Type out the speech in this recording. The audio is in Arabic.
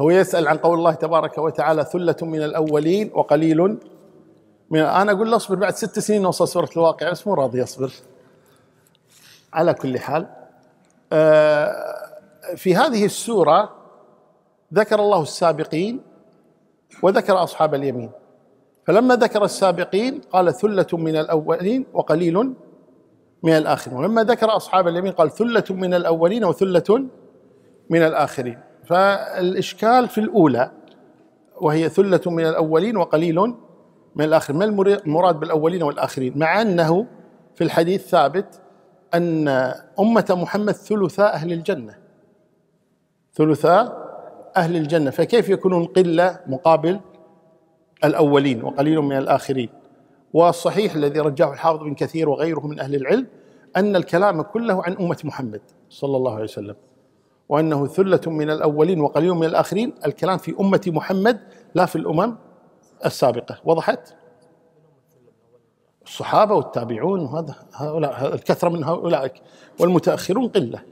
هو يسأل عن قول الله تبارك وتعالى ثلة من الأولين وقليل من أنا أقول له اصبر بعد ست سنين نوصل سورة الواقع بس مو راضي يصبر على كل حال آه، في هذه السورة ذكر الله السابقين وذكر أصحاب اليمين فلما ذكر السابقين قال ثلة من الأولين وقليل من الآخرين ولما ذكر أصحاب اليمين قال ثلة من الأولين وثلة من الآخرين فالإشكال في الأولى وهي ثلة من الأولين وقليل من الآخرين ما المراد بالأولين والآخرين مع أنه في الحديث ثابت أن أمة محمد ثلثاء أهل الجنة ثلثاء أهل الجنة فكيف يكونون قلة مقابل الأولين وقليل من الآخرين والصحيح الذي رجعه الحافظ بن كثير وغيره من أهل العلم أن الكلام كله عن أمة محمد صلى الله عليه وسلم وأنه ثلة من الأولين وقليل من الآخرين الكلام في أمة محمد لا في الأمم السابقة وضحت؟ الصحابة والتابعون وهذا هؤلاء الكثرة من هؤلاء والمتأخرون قلة